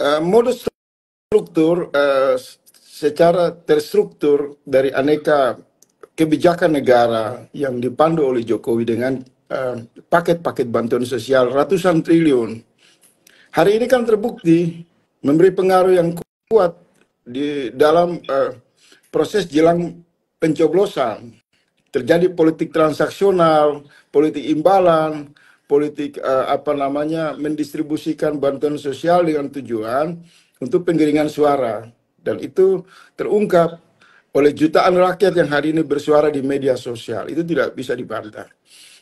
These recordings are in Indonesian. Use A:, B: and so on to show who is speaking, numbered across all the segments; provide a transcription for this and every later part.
A: uh, modus struktur uh, secara terstruktur dari aneka kebijakan negara yang dipandu oleh Jokowi dengan eh, paket-paket uh, bantuan sosial ratusan triliun. Hari ini kan terbukti memberi pengaruh yang kuat di dalam uh, proses jelang pencoblosan. Terjadi politik transaksional, politik imbalan, politik uh, apa namanya mendistribusikan bantuan sosial dengan tujuan untuk penggiringan suara dan itu terungkap oleh jutaan rakyat yang hari ini bersuara di media sosial itu tidak bisa dibantah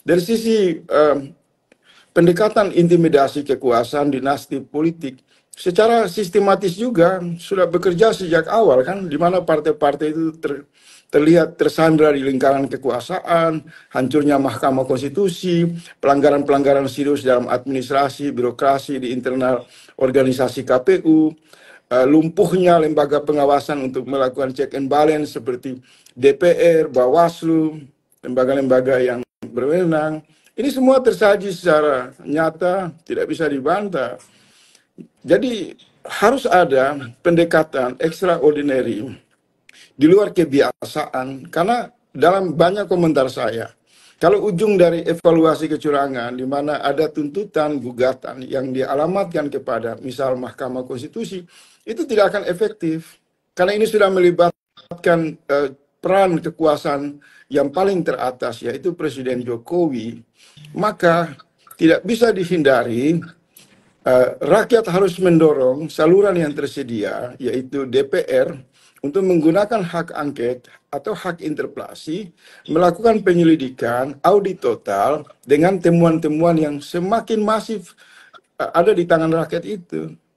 A: dari sisi uh, pendekatan intimidasi kekuasaan dinasti politik secara sistematis juga sudah bekerja sejak awal kan di mana partai-partai itu ter, terlihat tersandra di lingkaran kekuasaan, hancurnya Mahkamah Konstitusi, pelanggaran-pelanggaran serius dalam administrasi, birokrasi di internal organisasi KPU, eh, lumpuhnya lembaga pengawasan untuk melakukan check and balance seperti DPR, Bawaslu, lembaga-lembaga yang berwenang. Ini semua tersaji secara nyata, tidak bisa dibantah. Jadi harus ada pendekatan extraordinary di luar kebiasaan karena dalam banyak komentar saya kalau ujung dari evaluasi kecurangan di mana ada tuntutan gugatan yang dialamatkan kepada misal Mahkamah Konstitusi itu tidak akan efektif karena ini sudah melibatkan eh, peran kekuasaan yang paling teratas yaitu Presiden Jokowi maka tidak bisa dihindari Eh, rakyat harus mendorong saluran yang tersedia, yaitu DPR, untuk menggunakan hak angket atau hak interpelasi, melakukan penyelidikan, audit total dengan temuan-temuan yang semakin masif eh, ada di tangan rakyat itu.